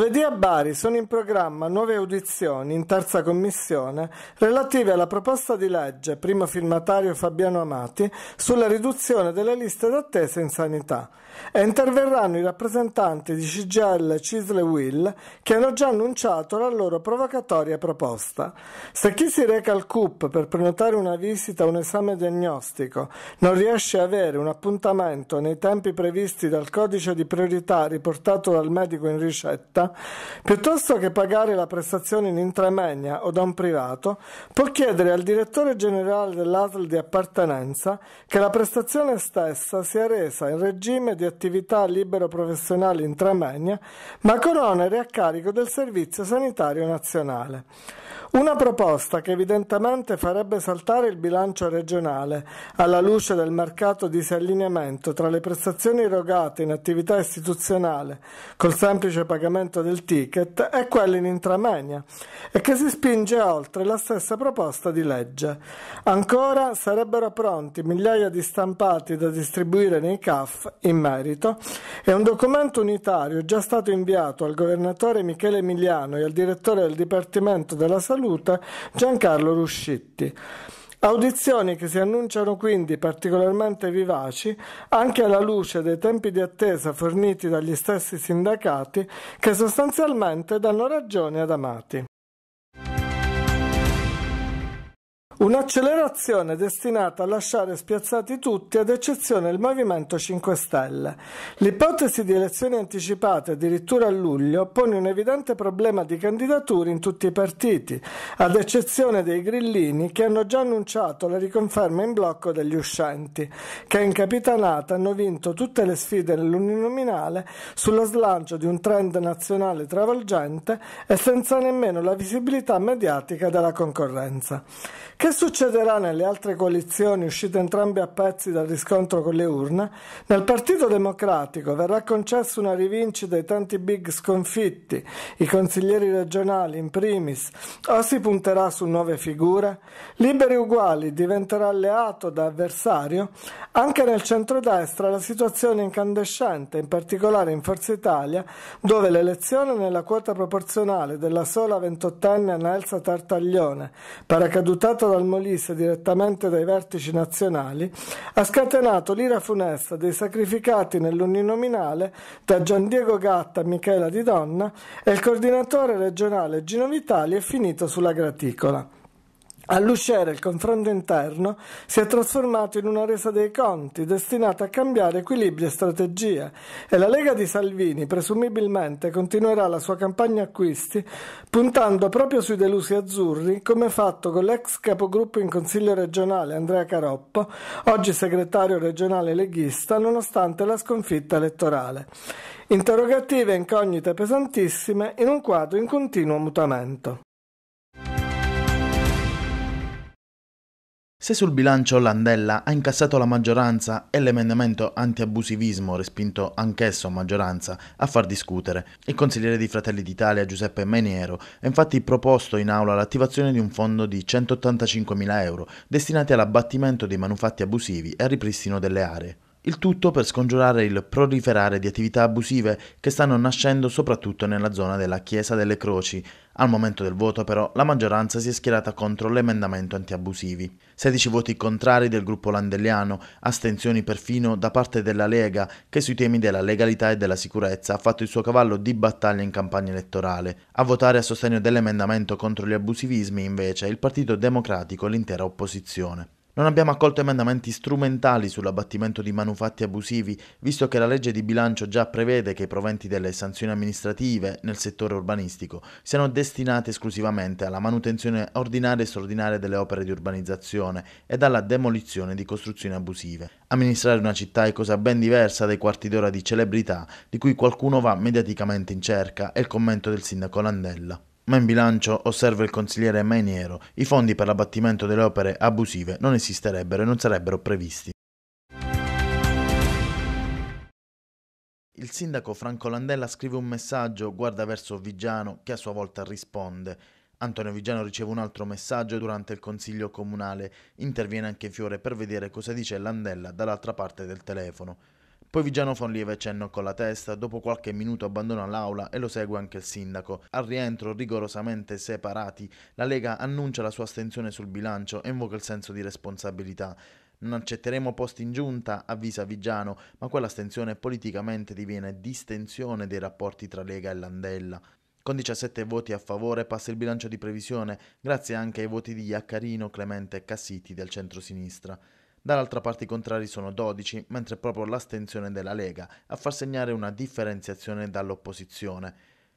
Giovedì a Bari sono in programma nuove audizioni in terza commissione relative alla proposta di legge, primo firmatario Fabiano Amati, sulla riduzione delle liste d'attesa in sanità e interverranno i rappresentanti di Cigel, Cisle e Will che hanno già annunciato la loro provocatoria proposta. Se chi si reca al CUP per prenotare una visita o un esame diagnostico non riesce a avere un appuntamento nei tempi previsti dal codice di priorità riportato dal medico in ricetta, piuttosto che pagare la prestazione in intramegna o da un privato, può chiedere al direttore generale dell'ASL di appartenenza che la prestazione stessa sia resa in regime di attività libero-professionali in Tramegna, ma Corona era a carico del Servizio Sanitario Nazionale. Una proposta che evidentemente farebbe saltare il bilancio regionale alla luce del mercato disallineamento tra le prestazioni erogate in attività istituzionale col semplice pagamento del ticket e quelle in intramegna e che si spinge oltre la stessa proposta di legge. Ancora sarebbero pronti migliaia di stampati da distribuire nei CAF in merito e un documento unitario già stato inviato al governatore Michele Emiliano e al direttore del Dipartimento della della salute Giancarlo Ruscitti. Audizioni che si annunciano quindi particolarmente vivaci anche alla luce dei tempi di attesa forniti dagli stessi sindacati che sostanzialmente danno ragione ad Amati. Un'accelerazione destinata a lasciare spiazzati tutti, ad eccezione del Movimento 5 Stelle. L'ipotesi di elezioni anticipate addirittura a luglio pone un evidente problema di candidature in tutti i partiti, ad eccezione dei grillini che hanno già annunciato la riconferma in blocco degli uscenti, che in capitanata hanno vinto tutte le sfide nell'uninominale sullo slancio di un trend nazionale travolgente e senza nemmeno la visibilità mediatica della concorrenza. Che che succederà nelle altre coalizioni uscite entrambe a pezzi dal riscontro con le urne? Nel Partito Democratico verrà concessa una rivincita ai tanti big sconfitti, i consiglieri regionali in primis, o si punterà su nuove figure? Liberi Uguali diventerà alleato da avversario? Anche nel centrodestra la situazione è incandescente, in particolare in Forza Italia, dove l'elezione nella quota proporzionale della sola ventottenne Nelsa Tartaglione, paracadutata da al Molise direttamente dai vertici nazionali, ha scatenato l'ira funesta dei sacrificati nell'uninominale da Gian Diego Gatta a Michela Di Donna e il coordinatore regionale Gino Vitali è finito sulla graticola. All'usciere il confronto interno si è trasformato in una resa dei conti, destinata a cambiare equilibri e strategie e la Lega di Salvini presumibilmente continuerà la sua campagna acquisti puntando proprio sui delusi azzurri, come fatto con l'ex capogruppo in Consiglio regionale Andrea Caroppo, oggi segretario regionale leghista, nonostante la sconfitta elettorale. Interrogative e incognite pesantissime in un quadro in continuo mutamento. Se sul bilancio Landella ha incassato la maggioranza è l'emendamento anti-abusivismo, respinto anch'esso a maggioranza, a far discutere. Il consigliere di Fratelli d'Italia Giuseppe Meniero ha infatti proposto in aula l'attivazione di un fondo di 185.000 euro destinati all'abbattimento dei manufatti abusivi e al ripristino delle aree. Il tutto per scongiurare il proliferare di attività abusive che stanno nascendo soprattutto nella zona della Chiesa delle Croci. Al momento del voto però la maggioranza si è schierata contro l'emendamento antiabusivi. 16 voti contrari del gruppo landelliano, astensioni perfino da parte della Lega che sui temi della legalità e della sicurezza ha fatto il suo cavallo di battaglia in campagna elettorale. A votare a sostegno dell'emendamento contro gli abusivismi invece il Partito Democratico e l'intera opposizione. Non abbiamo accolto emendamenti strumentali sull'abbattimento di manufatti abusivi, visto che la legge di bilancio già prevede che i proventi delle sanzioni amministrative nel settore urbanistico siano destinati esclusivamente alla manutenzione ordinaria e straordinaria delle opere di urbanizzazione e alla demolizione di costruzioni abusive. Amministrare una città è cosa ben diversa dai quarti d'ora di celebrità di cui qualcuno va mediaticamente in cerca, è il commento del sindaco Landella. Ma in bilancio, osserva il consigliere Mainiero, i fondi per l'abbattimento delle opere abusive non esisterebbero e non sarebbero previsti. Il sindaco Franco Landella scrive un messaggio, guarda verso Vigiano, che a sua volta risponde. Antonio Vigiano riceve un altro messaggio durante il consiglio comunale. Interviene anche Fiore per vedere cosa dice Landella dall'altra parte del telefono. Poi Vigiano fa un lieve cenno con la testa, dopo qualche minuto abbandona l'aula e lo segue anche il sindaco. Al rientro, rigorosamente separati, la Lega annuncia la sua astensione sul bilancio e invoca il senso di responsabilità. Non accetteremo posti in giunta, avvisa Vigiano, ma quella quell'astensione politicamente diviene distensione dei rapporti tra Lega e Landella. Con 17 voti a favore passa il bilancio di previsione, grazie anche ai voti di Iaccarino, Clemente e Cassiti del centro-sinistra. Dall'altra parte i contrari sono 12, mentre è proprio l'astensione della Lega a far segnare una differenziazione dall'opposizione.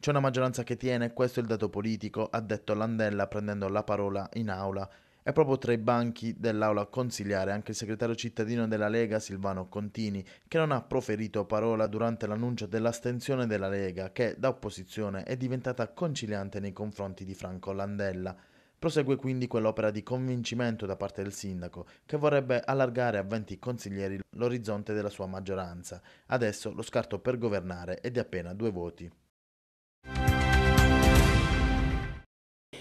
C'è una maggioranza che tiene, questo è il dato politico, ha detto Landella prendendo la parola in aula. È proprio tra i banchi dell'aula consigliare anche il segretario cittadino della Lega Silvano Contini, che non ha proferito parola durante l'annuncio dell'astensione della Lega, che da opposizione è diventata conciliante nei confronti di Franco Landella. Prosegue quindi quell'opera di convincimento da parte del sindaco, che vorrebbe allargare a 20 consiglieri l'orizzonte della sua maggioranza. Adesso lo scarto per governare è di appena due voti.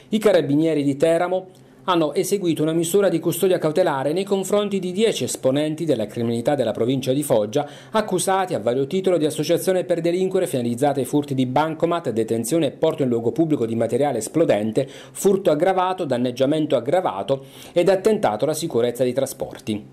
I carabinieri di Teramo hanno eseguito una misura di custodia cautelare nei confronti di 10 esponenti della criminalità della provincia di Foggia, accusati a vario titolo di associazione per delinquere finalizzata ai furti di bancomat, detenzione e porto in luogo pubblico di materiale esplodente, furto aggravato, danneggiamento aggravato ed attentato alla sicurezza dei trasporti.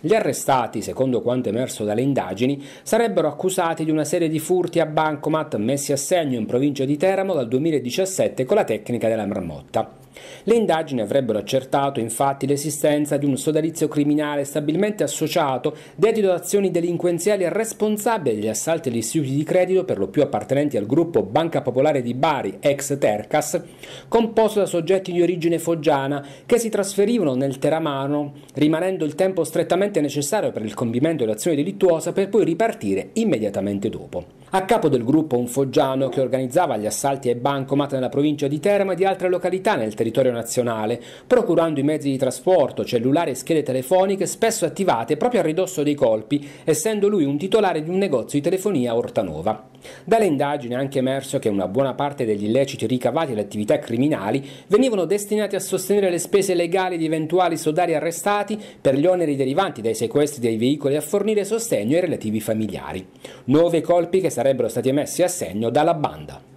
Gli arrestati, secondo quanto emerso dalle indagini, sarebbero accusati di una serie di furti a bancomat messi a segno in provincia di Teramo dal 2017 con la tecnica della marmotta. Le indagini avrebbero accertato infatti l'esistenza di un sodalizio criminale stabilmente associato, dedito ad azioni delinquenziali responsabile degli assalti agli istituti di credito, per lo più appartenenti al gruppo Banca Popolare di Bari, ex Tercas, composto da soggetti di origine foggiana che si trasferivano nel Teramano, rimanendo il tempo strettamente necessario per il compimento dell'azione delittuosa per poi ripartire immediatamente dopo. A capo del gruppo un foggiano che organizzava gli assalti ai bancomat nella provincia di Terma e di altre località nel territorio nazionale, procurando i mezzi di trasporto, cellulari e schede telefoniche spesso attivate proprio a ridosso dei colpi, essendo lui un titolare di un negozio di telefonia a Ortanova. Dalle indagini è anche emerso che una buona parte degli illeciti ricavati dalle attività criminali venivano destinati a sostenere le spese legali di eventuali sodari arrestati per gli oneri derivanti dai sequestri dei veicoli e a fornire sostegno ai relativi familiari. Nove colpi che sarebbero stati messi a segno dalla banda.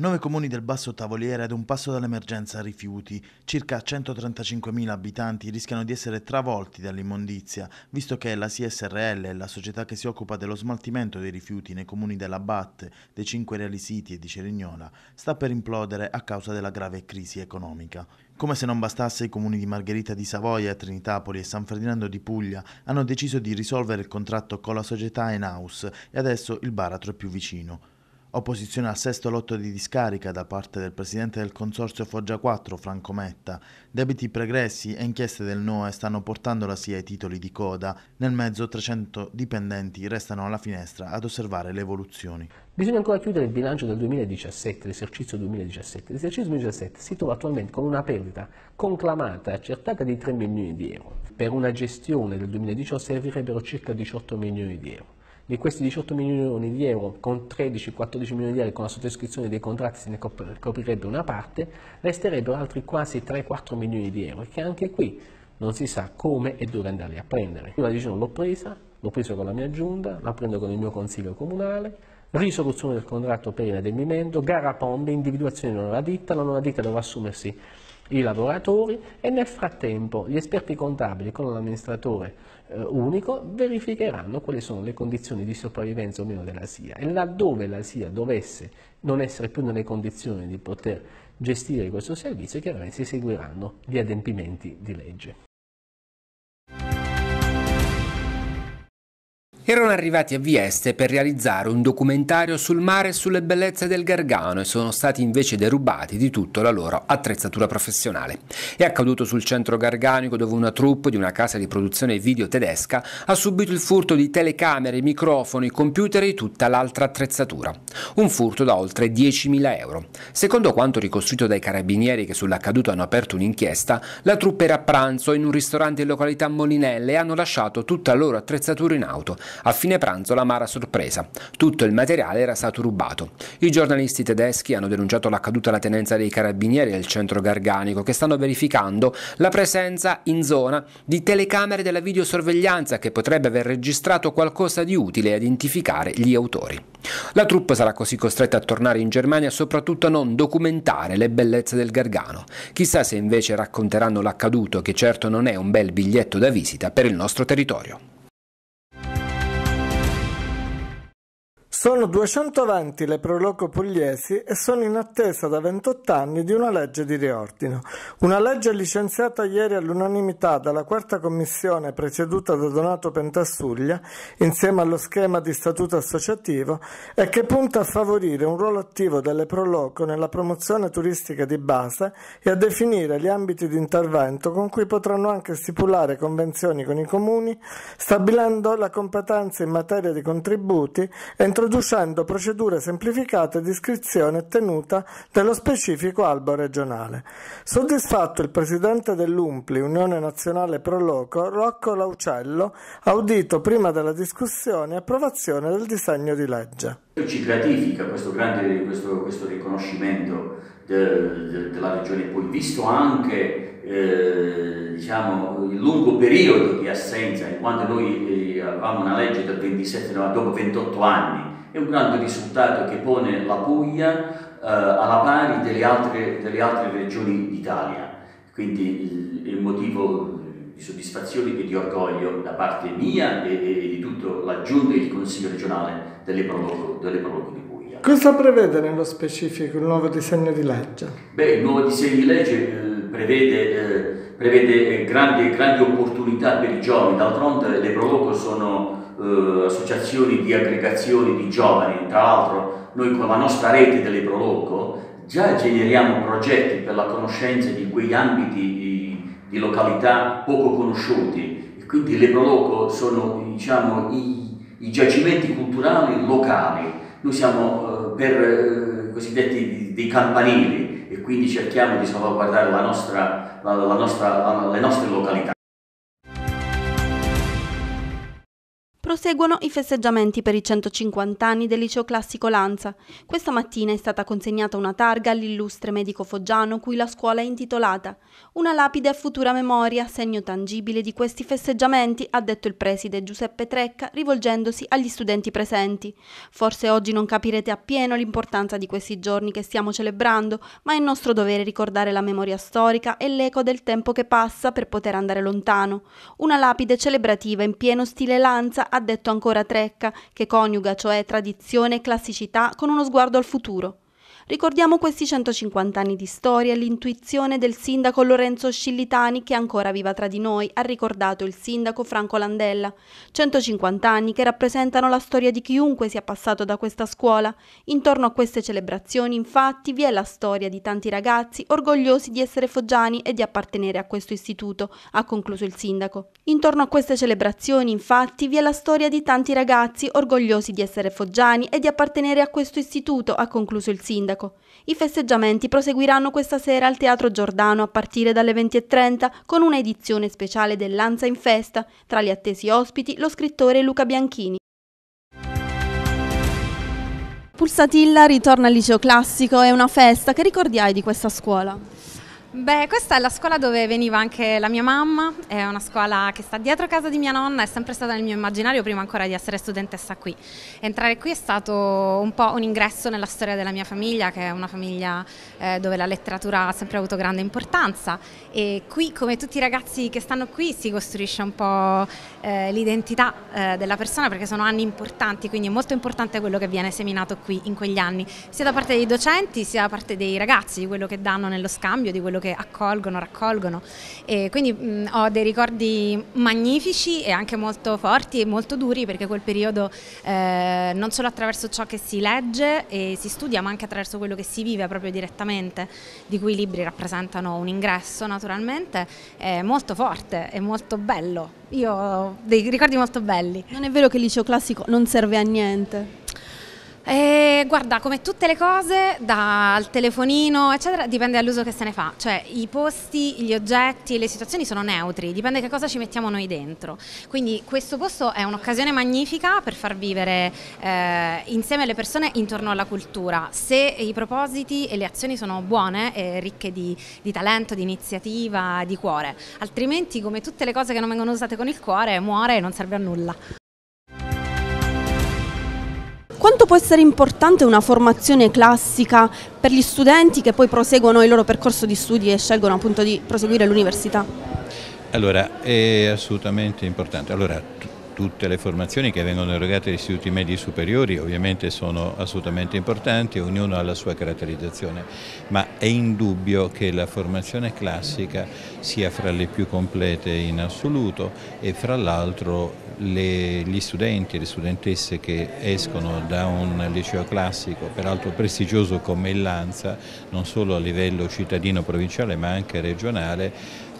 Nove comuni del basso Tavoliere ad un passo dall'emergenza rifiuti. Circa 135.000 abitanti rischiano di essere travolti dall'immondizia, visto che la CSRL, la società che si occupa dello smaltimento dei rifiuti nei comuni della Batte, dei Cinque Reali Siti e di Cerignola, sta per implodere a causa della grave crisi economica. Come se non bastasse, i comuni di Margherita di Savoia, Trinitapoli e San Ferdinando di Puglia hanno deciso di risolvere il contratto con la società in house e adesso il baratro è più vicino. Opposizione al sesto lotto di discarica da parte del presidente del consorzio Foggia 4, Franco Metta. Debiti pregressi e inchieste del NOE stanno portandola sia ai titoli di coda. Nel mezzo 300 dipendenti restano alla finestra ad osservare le evoluzioni. Bisogna ancora chiudere il bilancio del 2017, l'esercizio 2017. L'esercizio 2017 si trova attualmente con una perdita conclamata, e accertata di 3 milioni di euro. Per una gestione del 2018 servirebbero circa 18 milioni di euro. Di questi 18 milioni di euro, con 13-14 milioni di euro con la sottoscrizione dei contratti se ne coprirebbe una parte, resterebbero altri quasi 3-4 milioni di euro, che anche qui non si sa come e dove andarli a prendere. Io la decisione l'ho presa, l'ho presa con la mia giunta, la prendo con il mio consiglio comunale, risoluzione del contratto per il demimento, gara pombe, individuazione di una ditta, la nuova ditta dovrà assumersi i lavoratori e nel frattempo gli esperti contabili con l'amministratore eh, unico verificheranno quali sono le condizioni di sopravvivenza o meno della SIA e laddove la SIA dovesse non essere più nelle condizioni di poter gestire questo servizio chiaramente si seguiranno gli adempimenti di legge. erano arrivati a Vieste per realizzare un documentario sul mare e sulle bellezze del Gargano e sono stati invece derubati di tutta la loro attrezzatura professionale. È accaduto sul centro garganico dove una troupe di una casa di produzione video tedesca ha subito il furto di telecamere, microfoni, computer e tutta l'altra attrezzatura. Un furto da oltre 10.000 euro. Secondo quanto ricostruito dai carabinieri che sull'accaduto hanno aperto un'inchiesta, la troupe era a pranzo in un ristorante in località Molinelle e hanno lasciato tutta la loro attrezzatura in auto a fine pranzo l'amara sorpresa. Tutto il materiale era stato rubato. I giornalisti tedeschi hanno denunciato l'accaduta alla tenenza dei carabinieri del centro garganico che stanno verificando la presenza in zona di telecamere della videosorveglianza che potrebbe aver registrato qualcosa di utile a identificare gli autori. La truppa sarà così costretta a tornare in Germania soprattutto a non documentare le bellezze del Gargano. Chissà se invece racconteranno l'accaduto che certo non è un bel biglietto da visita per il nostro territorio. Sono 220 le proloco pugliesi e sono in attesa da 28 anni di una legge di riordino. Una legge licenziata ieri all'unanimità dalla quarta commissione presieduta da Donato Pentassuglia, insieme allo schema di statuto associativo, e che punta a favorire un ruolo attivo delle proloco nella promozione turistica di base e a definire gli ambiti di intervento con cui potranno anche stipulare convenzioni con i comuni, stabilendo la competenza in materia di contributi e introducendo introducendo procedure semplificate di iscrizione e tenuta dello specifico albo regionale. Soddisfatto il presidente dell'UMPLI, Unione Nazionale Pro Loco, Rocco Laucello, audito prima della discussione e approvazione del disegno di legge. Ci gratifica questo grande questo, questo riconoscimento de, de, della regione, poi visto anche eh, diciamo, il lungo periodo di assenza, in quanto noi eh, avevamo una legge del 27, no, dopo 28 anni, è un grande risultato che pone la Puglia eh, alla pari delle altre, delle altre regioni d'Italia. Quindi il, il, motivo di soddisfazione e di orgoglio da parte mia e, e di tutto la Giunta e il Consiglio regionale delle Prologo, delle di Puglia. Cosa prevede nello specifico il nuovo disegno di legge? Beh, il nuovo disegno di legge eh, prevede, eh, prevede eh, grandi, grandi, opportunità per i giovani, d'altronde le Prologo sono eh, associazioni di aggregazioni di giovani, tra l'altro noi con la nostra rete delle Prolocco già generiamo progetti per la conoscenza di quegli ambiti di, eh, di località poco conosciuti e quindi le Prolocco sono diciamo, i, i, giacimenti culturali locali, noi siamo eh, per eh, cosiddetti dei campanili e quindi cerchiamo di salvaguardare la nostra, la, la nostra, le nostre località. Proseguono i festeggiamenti per i 150 anni del liceo classico Lanza. Questa mattina è stata consegnata una targa all'illustre medico foggiano cui la scuola è intitolata. Una lapide a futura memoria, segno tangibile di questi festeggiamenti, ha detto il preside Giuseppe Trecca rivolgendosi agli studenti presenti. Forse oggi non capirete appieno l'importanza di questi giorni che stiamo celebrando, ma è nostro dovere ricordare la memoria storica e l'eco del tempo che passa per poter andare lontano. Una lapide celebrativa in pieno stile Lanza ha ha detto ancora Trecca, che coniuga cioè tradizione e classicità con uno sguardo al futuro. Ricordiamo questi 150 anni di storia e l'intuizione del sindaco Lorenzo Scillitani che è ancora viva tra di noi, ha ricordato il sindaco Franco Landella. 150 anni che rappresentano la storia di chiunque sia passato da questa scuola. Intorno a queste celebrazioni, infatti, vi è la storia di tanti ragazzi orgogliosi di essere foggiani e di appartenere a questo istituto, ha concluso il sindaco. Intorno a queste celebrazioni, infatti, vi è la storia di tanti ragazzi orgogliosi di essere foggiani e di appartenere a questo istituto, ha concluso il sindaco sindaco. I festeggiamenti proseguiranno questa sera al Teatro Giordano a partire dalle 20.30 con una edizione speciale dell'Anza in Festa, tra gli attesi ospiti lo scrittore Luca Bianchini. Pulsatilla ritorna al liceo classico, è una festa, che ricordiai di questa scuola? Beh, questa è la scuola dove veniva anche la mia mamma, è una scuola che sta dietro casa di mia nonna, è sempre stata nel mio immaginario prima ancora di essere studentessa qui. Entrare qui è stato un po' un ingresso nella storia della mia famiglia, che è una famiglia eh, dove la letteratura ha sempre avuto grande importanza e qui, come tutti i ragazzi che stanno qui, si costruisce un po' eh, l'identità eh, della persona perché sono anni importanti, quindi è molto importante quello che viene seminato qui in quegli anni, sia da parte dei docenti, sia da parte dei ragazzi, di quello che danno nello scambio, di quello che che accolgono, raccolgono. E quindi mh, ho dei ricordi magnifici e anche molto forti e molto duri perché quel periodo eh, non solo attraverso ciò che si legge e si studia ma anche attraverso quello che si vive proprio direttamente, di cui i libri rappresentano un ingresso naturalmente, è molto forte e molto bello. Io ho dei ricordi molto belli. Non è vero che il liceo classico non serve a niente? Eh, guarda, come tutte le cose, dal telefonino, eccetera, dipende dall'uso che se ne fa. Cioè, i posti, gli oggetti, le situazioni sono neutri, dipende che cosa ci mettiamo noi dentro. Quindi questo posto è un'occasione magnifica per far vivere eh, insieme le persone intorno alla cultura. Se i propositi e le azioni sono buone e ricche di, di talento, di iniziativa, di cuore. Altrimenti, come tutte le cose che non vengono usate con il cuore, muore e non serve a nulla. può essere importante una formazione classica per gli studenti che poi proseguono il loro percorso di studi e scelgono appunto di proseguire l'università? Allora, è assolutamente importante. Allora, tutte le formazioni che vengono erogate agli istituti medi superiori ovviamente sono assolutamente importanti, ognuno ha la sua caratterizzazione, ma è indubbio che la formazione classica sia fra le più complete in assoluto e fra l'altro le, gli studenti e le studentesse che escono da un liceo classico, peraltro prestigioso come il Lanza, non solo a livello cittadino provinciale ma anche regionale,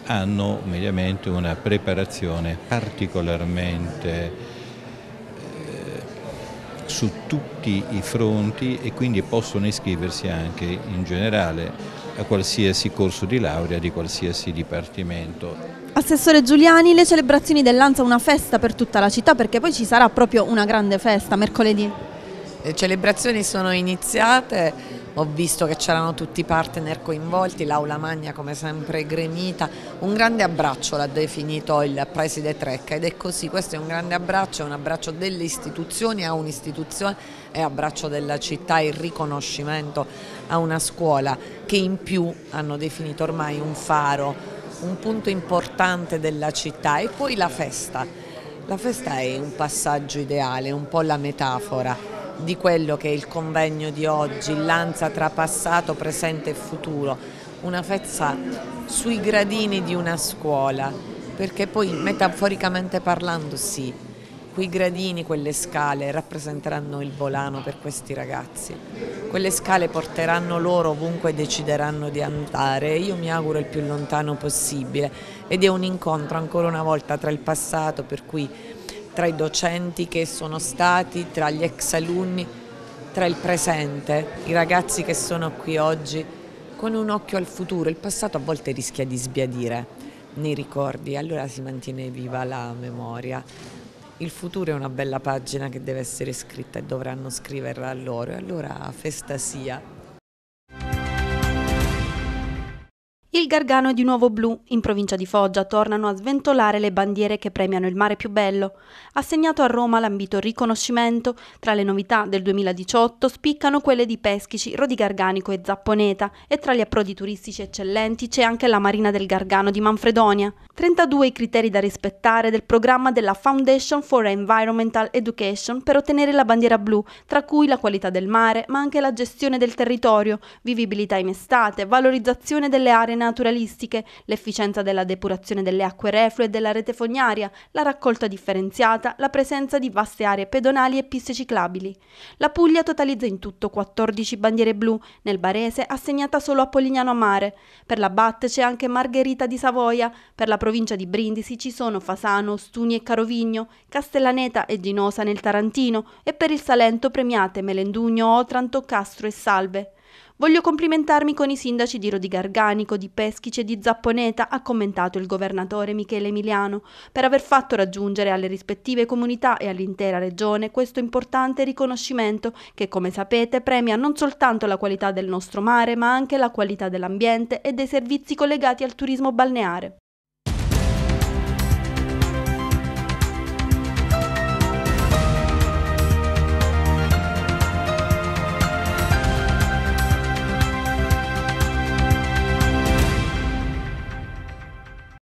hanno mediamente una preparazione particolarmente eh, su tutti i fronti e quindi possono iscriversi anche in generale a qualsiasi corso di laurea di qualsiasi dipartimento. Assessore Giuliani, le celebrazioni dell'Anza una festa per tutta la città perché poi ci sarà proprio una grande festa mercoledì. Le celebrazioni sono iniziate, ho visto che c'erano tutti i partner coinvolti, l'aula magna come sempre gremita, un grande abbraccio l'ha definito il preside Trecca ed è così, questo è un grande abbraccio, è un abbraccio delle istituzioni a un'istituzione e abbraccio della città, il riconoscimento a una scuola che in più hanno definito ormai un faro un punto importante della città e poi la festa. La festa è un passaggio ideale, un po' la metafora di quello che è il convegno di oggi, l'anza tra passato, presente e futuro, una festa sui gradini di una scuola, perché poi metaforicamente parlando sì, quei gradini, quelle scale rappresenteranno il volano per questi ragazzi. Quelle scale porteranno loro ovunque decideranno di andare, io mi auguro il più lontano possibile ed è un incontro ancora una volta tra il passato per cui tra i docenti che sono stati, tra gli ex alunni, tra il presente, i ragazzi che sono qui oggi con un occhio al futuro, il passato a volte rischia di sbiadire nei ricordi, allora si mantiene viva la memoria il futuro è una bella pagina che deve essere scritta e dovranno scriverla loro e allora festa sia. Gargano è di nuovo blu, in provincia di Foggia tornano a sventolare le bandiere che premiano il mare più bello. Assegnato a Roma l'ambito riconoscimento, tra le novità del 2018 spiccano quelle di Peschici, Rodi Garganico e Zapponeta e tra gli approdi turistici eccellenti c'è anche la Marina del Gargano di Manfredonia. 32 i criteri da rispettare del programma della Foundation for Environmental Education per ottenere la bandiera blu, tra cui la qualità del mare, ma anche la gestione del territorio, vivibilità in estate, valorizzazione delle aree naturali naturalistiche, l'efficienza della depurazione delle acque reflue e della rete fognaria, la raccolta differenziata, la presenza di vaste aree pedonali e piste ciclabili. La Puglia totalizza in tutto 14 bandiere blu, nel Barese assegnata solo a Polignano a Mare. Per la Batte c'è anche Margherita di Savoia, per la provincia di Brindisi ci sono Fasano, Stuni e Carovigno, Castellaneta e Ginosa nel Tarantino e per il Salento premiate Melendugno, Otranto, Castro e Salve. Voglio complimentarmi con i sindaci di Rodi Garganico, di Peschice e di Zapponeta, ha commentato il governatore Michele Emiliano, per aver fatto raggiungere alle rispettive comunità e all'intera regione questo importante riconoscimento che, come sapete, premia non soltanto la qualità del nostro mare, ma anche la qualità dell'ambiente e dei servizi collegati al turismo balneare.